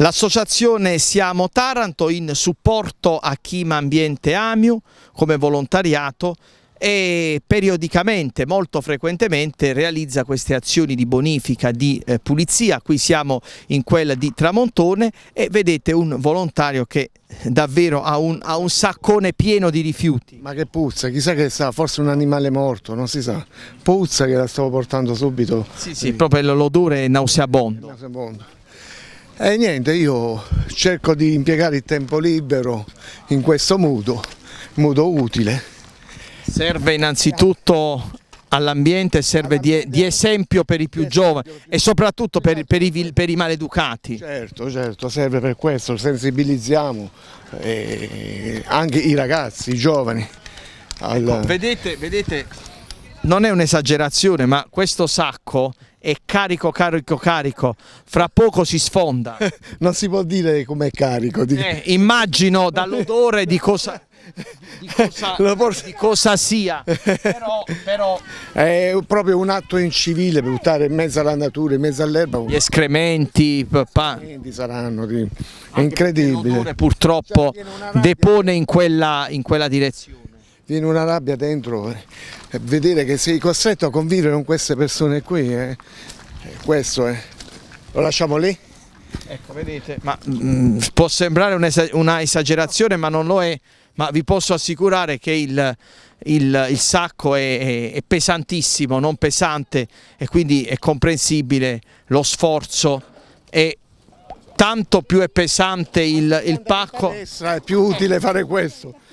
L'associazione Siamo Taranto in supporto a Chima Ambiente Amiu come volontariato e periodicamente, molto frequentemente, realizza queste azioni di bonifica, di eh, pulizia. Qui siamo in quella di Tramontone e vedete un volontario che davvero ha un, ha un saccone pieno di rifiuti. Ma che puzza, chissà che sa, forse un animale morto, non si sa. Puzza che la stavo portando subito. Sì, sì, proprio l'odore è nauseabondo. È nauseabondo. E niente, io cerco di impiegare il tempo libero in questo modo, in modo utile. Serve innanzitutto all'ambiente, serve di, di, esempio per i più giovani e soprattutto per, per, i, per, i, maleducati. Certo, certo, serve per questo, sensibilizziamo eh, anche i ragazzi, i giovani. Al... Ecco, vedete, vedete, non è un'esagerazione, ma questo sacco è carico, carico, carico. Fra poco si sfonda. non si può dire com'è carico. Di... Eh, immagino dall'odore di cosa... Di cosa, di cosa sia però, però, è proprio un atto incivile buttare in mezzo alla natura in mezzo all'erba gli escrementi, papà. saranno è incredibile purtroppo cioè, depone in quella, in quella direzione viene una rabbia dentro, eh. Eh, vedere che sei costretto a convivere con queste persone qui, eh. eh questo è. Lo lasciamo lì? Ecco, vedete, ma mh, mm, può sembrare un'esagerazione, ma non lo è, ma vi posso assicurare che il, il, il sacco è, è, pesantissimo, non pesante, e quindi è comprensibile lo sforzo e tanto più è pesante il, il pacco. È più utile fare questo.